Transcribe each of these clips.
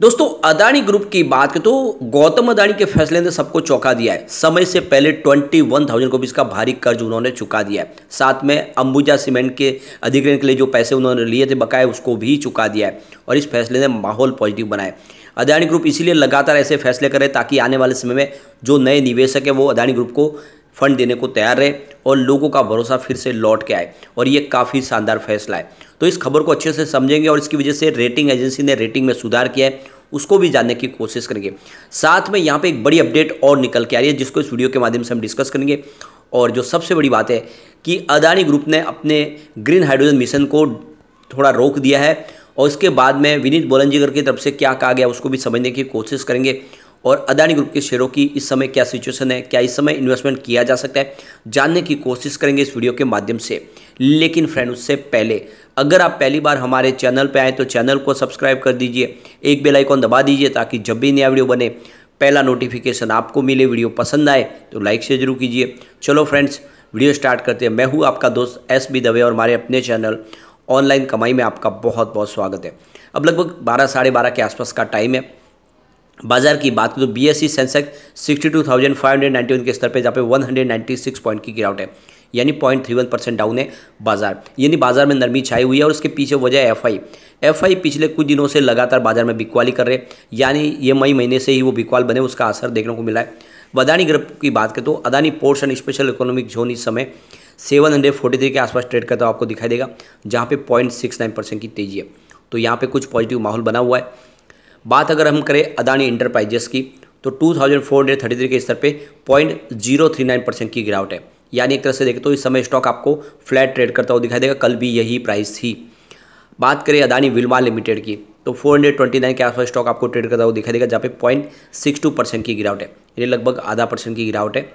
दोस्तों अदानी ग्रुप की बात करें तो गौतम अदानी के फैसले ने सबको चौंका दिया है समय से पहले ट्वेंटी वन थाउजेंड रुपीज़ का भारी कर्ज उन्होंने चुका दिया है साथ में अंबुजा सीमेंट के अधिग्रहण के लिए जो पैसे उन्होंने लिए थे बकाए उसको भी चुका दिया है और इस फैसले ने माहौल पॉजिटिव बनाया अदानी ग्रुप इसीलिए लगातार ऐसे फैसले करे ताकि आने वाले समय में जो नए निवेशक हैं वो अदानी ग्रुप को फंड देने को तैयार रहे और लोगों का भरोसा फिर से लौट के आए और ये काफ़ी शानदार फैसला है तो इस खबर को अच्छे से समझेंगे और इसकी वजह से रेटिंग एजेंसी ने रेटिंग में सुधार किया है उसको भी जानने की कोशिश करेंगे साथ में यहाँ पे एक बड़ी अपडेट और निकल के आ रही है जिसको इस वीडियो के माध्यम से हम डिस्कस करेंगे और जो सबसे बड़ी बात है कि अदानी ग्रुप ने अपने ग्रीन हाइड्रोजन मिशन को थोड़ा रोक दिया है और इसके बाद में विनीत बोलनजीकर की तरफ से क्या कहा गया उसको भी समझने की कोशिश करेंगे और अदानी ग्रुप के शेयरों की इस समय क्या सिचुएशन है क्या इस समय इन्वेस्टमेंट किया जा सकता है जानने की कोशिश करेंगे इस वीडियो के माध्यम से लेकिन फ्रेंड उससे पहले अगर आप पहली बार हमारे चैनल पर आएँ तो चैनल को सब्सक्राइब कर दीजिए एक बेल आइकॉन दबा दीजिए ताकि जब भी नया वीडियो बने पहला नोटिफिकेशन आपको मिले वीडियो पसंद आए तो लाइक शेयर जरूर कीजिए चलो फ्रेंड्स वीडियो स्टार्ट करते हैं मैं हूँ आपका दोस्त एस बी दवे और हमारे अपने चैनल ऑनलाइन कमाई में आपका बहुत बहुत स्वागत है अब लगभग बारह साढ़े बारह के आसपास का टाइम है बाजार की बात करें तो B S C Sensex sixty two thousand five hundred ninety one के स्तर पर जहाँ पे one hundred ninety six point की गिरावट है यानी point three one percent down है बाजार यानी बाजार में नरमी छाई हुई है और उसके पीछे वजह एफ आई एफ आई पिछले कुछ दिनों से लगातार बाजार में बिकवाली कर रहे हैं यानी ये मई महीने से ही वो बिकवाल बने उसका असर देखने को मिला है अदानी ग्रुप की बात करें तो Adani Ports and Special Economic Zone इस समय सेवन हंड्रेड फोर्टी थ्री के आसपास ट्रेड करता हुआ आपको दिखाई देगा जहाँ पे पॉइंट सिक्स नाइन परसेंट की तेजी है तो यहाँ पे कुछ पॉजिटिव माहौल बना हुआ है बात अगर हम करें अदानी इंटरप्राइजेस की तो 2433 के स्तर पे 0.039 परसेंट की गिरावट है यानी एक तरह से देखें तो इस समय स्टॉक आपको फ्लैट ट्रेड करता हुआ दिखाई देगा कल भी यही प्राइस थी बात करें अदानी विलमा लिमिटेड की तो 429 के आसपास स्टॉक आपको ट्रेड करता हुआ दिखाई देगा जहाँ पे पॉइंट सिक्स टू परसेंट की गिरावट है यानी लगभग आधा परसेंट की गिरावट है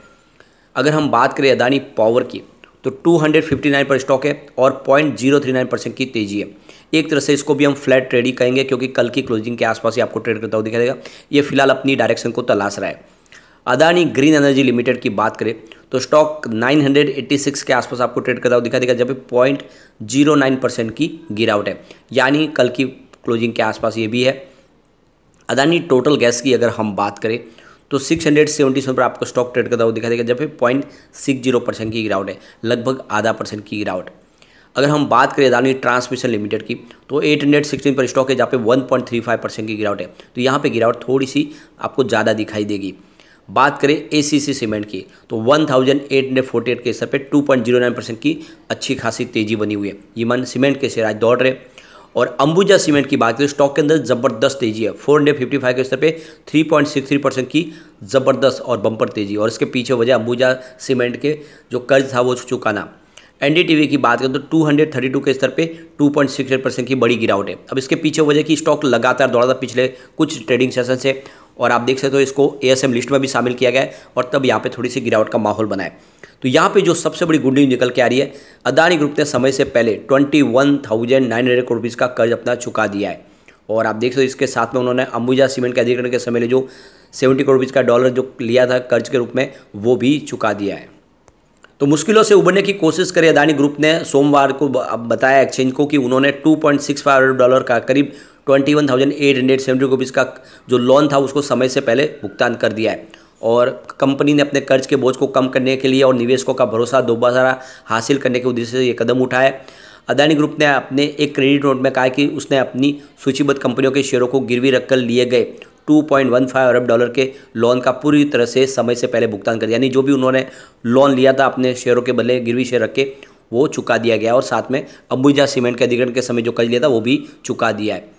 अगर हम बात करें अदानी पावर की तो टू पर स्टॉक है और पॉइंट परसेंट की तेजी है एक तरह से इसको भी हम फ्लैट ट्रेडिंग कहेंगे क्योंकि कल की क्लोजिंग के आसपास ही आपको ट्रेड करता हुआ दिखाई देगा ये फिलहाल अपनी डायरेक्शन को तलाश रहा है अदानी ग्रीन एनर्जी लिमिटेड की बात करें तो स्टॉक 986 के आसपास आपको ट्रेड करता हुआ दिखाई देगा जब पॉइंट जीरो नाइन परसेंट की गिरावट है यानी कल की क्लोजिंग के आसपास ये भी है अदानी टोटल गैस की अगर हम बात करें तो सिक्स हंड्रेड सेवेंटी सेवन पर आपको स्टॉक ट्रेड करता हुआ दिखाई देगा जब पॉइंट सिक्स जीरो परसेंट की गिरावट है लगभग आधा परसेंट की गिरावट अगर हम बात करें अदानी ट्रांसमिशन लिमिटेड की तो 816 पर स्टॉक है जहाँ पे 1.35 परसेंट की गिरावट है तो यहाँ पे गिरावट थोड़ी सी आपको ज़्यादा दिखाई देगी बात करें ए सीमेंट की तो 1848 के स्तर पे 2.09 परसेंट की अच्छी खासी तेज़ी बनी हुई है ये मन सीमेंट के शेयर आज दौड़ रहे और अंबुजा सीमेंट की बात करें स्टॉक के अंदर ज़बरदस्त तेज़ी है फोर हंड्रेड फिफ्टी फाइव के स्तर पे 3.63 परसेंट की ज़बरदस्त और बम्पर तेज़ी और इसके पीछे वजह अंबुजा सीमेंट के जो कर्ज था वो चुकाना एनडीटीवी की बात करें तो 232 के स्तर पे 2.68 परसेंट की बड़ी गिरावट है अब इसके पीछे वजह की स्टॉक लगातार दौड़ा था पिछले कुछ ट्रेडिंग सेशन से और आप देख सकते हो इसको एएसएम लिस्ट में भी शामिल किया गया है और तब यहाँ पे थोड़ी सी गिरावट का माहौल बना है तो यहाँ पे जो सबसे बड़ी गुड न्यूज निकल के आ रही है अदानी ग्रुप ने समय से पहले twenty one thousand nine hundred crore rupees का कर्ज अपना चुका दिया है और आप देख सकते हो इसके साथ में उन्होंने अंबुजा सीमेंट के अधिकरण के समय जो सेवेंटी करोड़ रुपीज़ का डॉलर जो लिया था कर्ज के रूप में वो भी चुका दिया है तो मुश्किलों से उबरने की कोशिश करी अदानी ग्रुप ने सोमवार को बताया एक्सचेंज को कि उन्होंने 2.65 डॉलर का करीब 21,870 रुपीज़ का जो लोन था उसको समय से पहले भुगतान कर दिया है और कंपनी ने अपने कर्ज के बोझ को कम करने के लिए और निवेशकों का भरोसा दोबारा हासिल करने के उद्देश्य से ये कदम उठाया अदानी ग्रुप ने अपने एक क्रेडिट नोट में कहा कि उसने अपनी सूचीबद्ध कंपनियों के शेयरों को गिरवी रखकर लिए गए 2.15 अरब डॉलर के लोन का पूरी तरह से समय से पहले भुगतान कर दिया यानी जो भी उन्होंने लोन लिया था अपने शेयरों के बदले गिरवी शेयर रख के वो चुका दिया गया और साथ में अंबुजा सीमेंट के अधिग्रहण के समय जो कर्ज लिया था वो भी चुका दिया है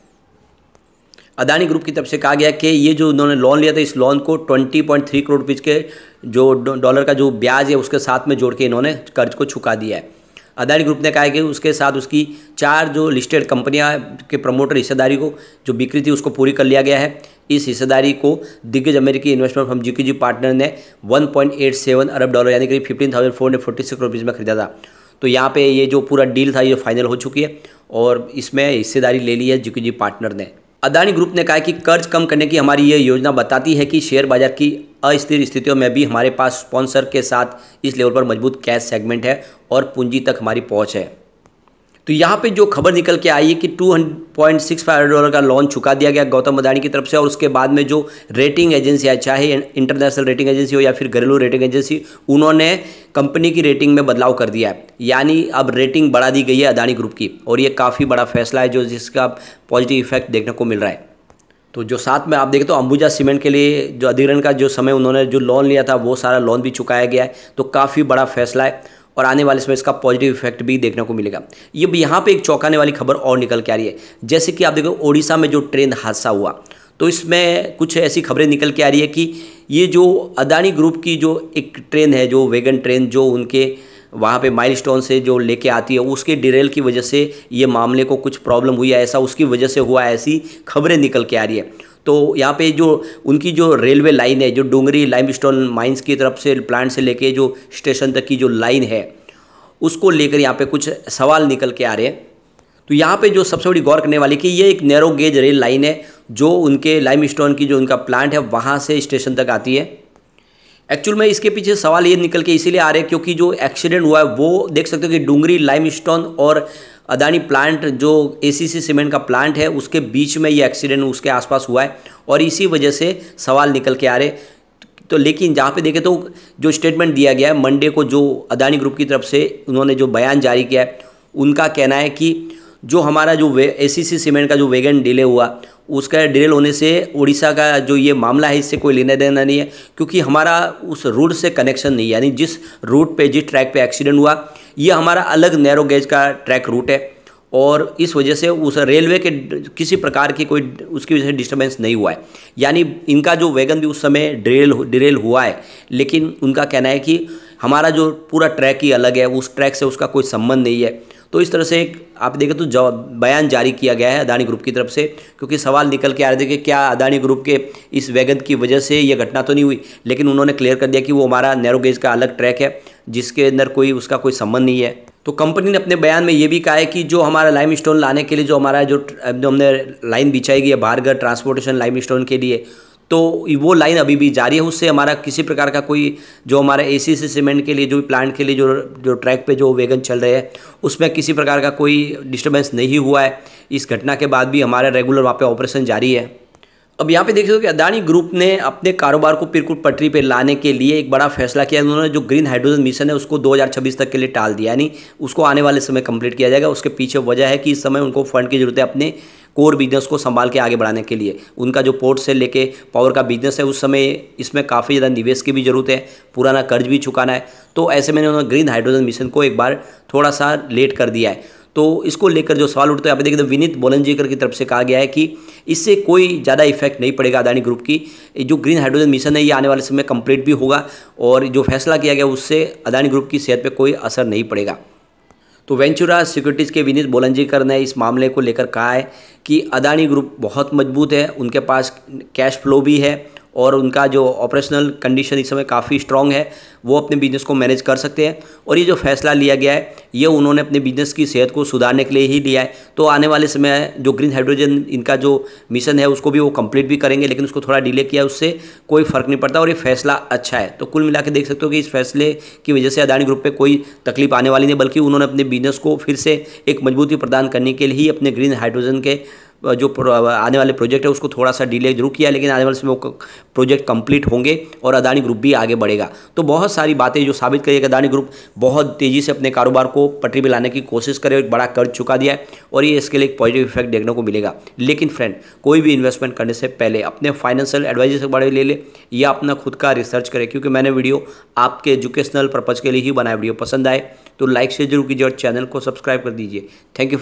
अदानी ग्रुप की तरफ से कहा गया कि ये जो उन्होंने लोन लिया था इस लोन को 20.3 करोड़ रुपीज़ के जो डॉलर का जो ब्याज है उसके साथ में जोड़ के इन्होंने कर्ज को चुका दिया है अदानी ग्रुप ने कहा है कि उसके साथ उसकी चार जो लिस्टेड कंपनियां के प्रमोटर हिस्सेदारी को जो बिक्री थी उसको पूरी कर लिया गया है इस हिस्सेदारी को दिग्गज अमेरिकी इन्वेस्टमेंट फर्म जी पार्टनर ने 1.87 अरब डॉलर यानी कि fifteen thousand four forty six rupees में खरीदा था तो यहाँ पे ये जो पूरा डील था ये फाइनल हो चुकी है और इसमें हिस्सेदारी ले ली है जी पार्टनर ने अदानी ग्रुप ने कहा कि कर्ज कम करने की हमारी ये योजना बताती है कि शेयर बाजार की अस्थिर स्थितियों में भी हमारे पास स्पॉन्सर के साथ इस लेवल पर मजबूत कैश सेगमेंट है और पूंजी तक हमारी पहुँच है तो यहाँ पे जो खबर निकल के आई है कि two point six five dollar का लोन चुका दिया गया गौतम अदानी की तरफ से और उसके बाद में जो रेटिंग एजेंसी है चाहे इंटरनेशनल रेटिंग एजेंसी हो या फिर घरेलू रेटिंग एजेंसी उन्होंने कंपनी की रेटिंग में बदलाव कर दिया है यानी अब रेटिंग बढ़ा दी गई है अदानी ग्रुप की और ये काफ़ी बड़ा फैसला है जो जिसका पॉजिटिव इफेक्ट देखने को मिल रहा है तो जो साथ में आप देखें तो अंबुजा सीमेंट के लिए जो अधिग्रहण का जो समय उन्होंने जो लोन लिया था वो सारा लोन भी चुकाया गया है तो काफ़ी बड़ा फैसला है और आने वाले समय इसका पॉजिटिव इफेक्ट भी देखने को मिलेगा ये यहाँ पे एक चौंकाने वाली खबर और निकल के आ रही है जैसे कि आप देखो ओडिशा में जो ट्रेन हादसा हुआ तो इसमें कुछ ऐसी खबरें निकल के आ रही है कि ये जो अदानी ग्रुप की जो एक ट्रेन है जो वेगन ट्रेन जो उनके वहाँ पे माइलस्टोन से जो लेके आती है उसके डिरेल की वजह से ये मामले को कुछ प्रॉब्लम हुई है ऐसा उसकी वजह से हुआ ऐसी खबरें निकल के आ रही है तो यहाँ पे जो उनकी जो रेलवे लाइन है जो डोंगरी लाइमस्टोन माइंस की तरफ से प्लांट से लेके जो स्टेशन तक की जो लाइन है उसको लेकर यहाँ पे कुछ सवाल निकल के आ रहे हैं तो यहाँ पे जो सबसे बड़ी गौर करने वाली कि ये एक नैरो गेज रेल लाइन है जो उनके लाइम स्टोन की जो उनका प्लांट है वहाँ से स्टेशन तक आती है एक्चुअल में इसके पीछे सवाल ये निकल के इसीलिए आ रहे हैं क्योंकि जो एक्सीडेंट हुआ है वो देख सकते हो कि डूंगरी लाइम स्टोन और अदानी प्लांट जो एसीसी सीमेंट का प्लांट है उसके बीच में ये एक्सीडेंट उसके आसपास हुआ है और इसी वजह से सवाल निकल के आ रहे तो लेकिन जहाँ पे देखें तो जो स्टेटमेंट दिया गया है मंडे को जो अदानी ग्रुप की तरफ से उन्होंने जो बयान जारी किया है उनका कहना है कि जो हमारा जो ए सी सीमेंट का जो वेगन डिले हुआ उसका डिरेल होने से उड़ीसा का जो ये मामला है इससे कोई लेना देना नहीं है क्योंकि हमारा उस रूट से कनेक्शन नहीं यानी जिस रूट पे जिस ट्रैक पे एक्सीडेंट हुआ ये हमारा अलग नैरो गेज का ट्रैक रूट है और इस वजह से उस रेलवे के किसी प्रकार की कोई उसकी वजह से डिस्टर्बेंस नहीं हुआ है यानी इनका जो वैगन भी उस समय डिरेल डिरेल हुआ है लेकिन उनका कहना है कि हमारा जो पूरा ट्रैक ही अलग है उस ट्रैक से उसका कोई संबंध नहीं है तो इस तरह से एक आप देखें तो जवाब बयान जारी किया गया है अदानी ग्रुप की तरफ से क्योंकि सवाल निकल के आ रहे थे कि क्या अदानी ग्रुप के इस वैगन की वजह से यह घटना तो नहीं हुई लेकिन उन्होंने क्लियर कर दिया कि वो हमारा नैरो गेज का अलग ट्रैक है जिसके अंदर कोई उसका कोई संबंध नहीं है तो कंपनी ने अपने बयान में ये भी कहा है कि जो हमारा लाइम स्टोन लाने के लिए जो हमारा जो, जो हमने लाइन बिछाई गई है भारगढ़ ट्रांसपोर्टेशन लाइम स्टोन के लिए तो वो लाइन अभी भी जारी है उससे हमारा किसी प्रकार का कोई जो हमारा ए से सीमेंट के लिए जो भी प्लांट के लिए जो जो ट्रैक पे जो वेगन चल रहे हैं उसमें किसी प्रकार का कोई डिस्टर्बेंस नहीं हुआ है इस घटना के बाद भी हमारा रेगुलर वहाँ पे ऑपरेशन जारी है अब यहाँ पे देख सकते हो कि अदानी ग्रुप ने अपने कारोबार को पिरकुट पटरी पर लाने के लिए एक बड़ा फैसला किया उन्होंने जो ग्रीन हाइड्रोजन मिशन है उसको 2026 तक के लिए टाल दिया यानी उसको आने वाले समय कंप्लीट किया जाएगा उसके पीछे वजह है कि इस समय उनको फंड की जरूरत है अपने कोर बिजनेस को संभाल के आगे बढ़ाने के लिए उनका जो पोर्ट से लेके पावर का बिजनेस है उस समय इसमें काफ़ी ज़्यादा निवेश की भी ज़रूरत है पुराना कर्ज भी चुकाना है तो ऐसे मैंने उन्होंने ग्रीन हाइड्रोजन मिशन को एक बार थोड़ा सा लेट कर दिया है तो इसको लेकर जो सवाल उठते हैं आप देखिए तो विनीत बोलनजीकर की तरफ से कहा गया है कि इससे कोई ज़्यादा इफेक्ट नहीं पड़ेगा अदानी ग्रुप की जो ग्रीन हाइड्रोजन मिशन है ये आने वाले समय कंप्लीट भी होगा और जो फैसला किया गया उससे अदानी ग्रुप की सेहत पर कोई असर नहीं पड़ेगा तो वेंचुरा सिक्योरिटीज़ के विनीत बोलंजीकर ने इस मामले को लेकर कहा है कि अदानी ग्रुप बहुत मजबूत है उनके पास कैश फ्लो भी है और उनका जो ऑपरेशनल कंडीशन इस समय काफ़ी स्ट्रांग है वो अपने बिजनेस को मैनेज कर सकते हैं और ये जो फैसला लिया गया है ये उन्होंने अपने बिजनेस की सेहत को सुधारने के लिए ही लिया है तो आने वाले समय जो ग्रीन हाइड्रोजन इनका जो मिशन है उसको भी वो कंप्लीट भी करेंगे लेकिन उसको थोड़ा डिले किया उससे कोई फर्क नहीं पड़ता और ये फैसला अच्छा है तो कुल मिला के देख सकते हो कि इस फैसले की वजह से अदानी ग्रुप पर कोई तकलीफ आने वाली नहीं बल्कि उन्होंने अपने बिजनेस को फिर से एक मजबूती प्रदान करने के लिए ही अपने ग्रीन हाइड्रोजन के जो आने वाले प्रोजेक्ट है उसको थोड़ा सा डिले जरूर किया लेकिन आने वाले समय वो प्रोजेक्ट कंप्लीट होंगे और अदानी ग्रुप भी आगे बढ़ेगा तो बहुत सारी बातें जो साबित करिए कि अदानी ग्रुप बहुत तेज़ी से अपने कारोबार को पटरी पर लाने की कोशिश करे एक बड़ा कर्ज चुका दिया है और ये इसके लिए एक पॉजिटिव इफेक्ट देखने को मिलेगा लेकिन फ्रेंड कोई भी इन्वेस्टमेंट करने से पहले अपने फाइनेंशियल एडवाइजर से बड़े ले ले या अपना खुद का रिसर्च करें क्योंकि मैंने वीडियो आपके एजुकेशनल पर्पज़ के लिए ही बनाया वीडियो पसंद आए तो लाइक से जरूर कीजिए और चैनल को सब्सक्राइब कर दीजिए थैंक यू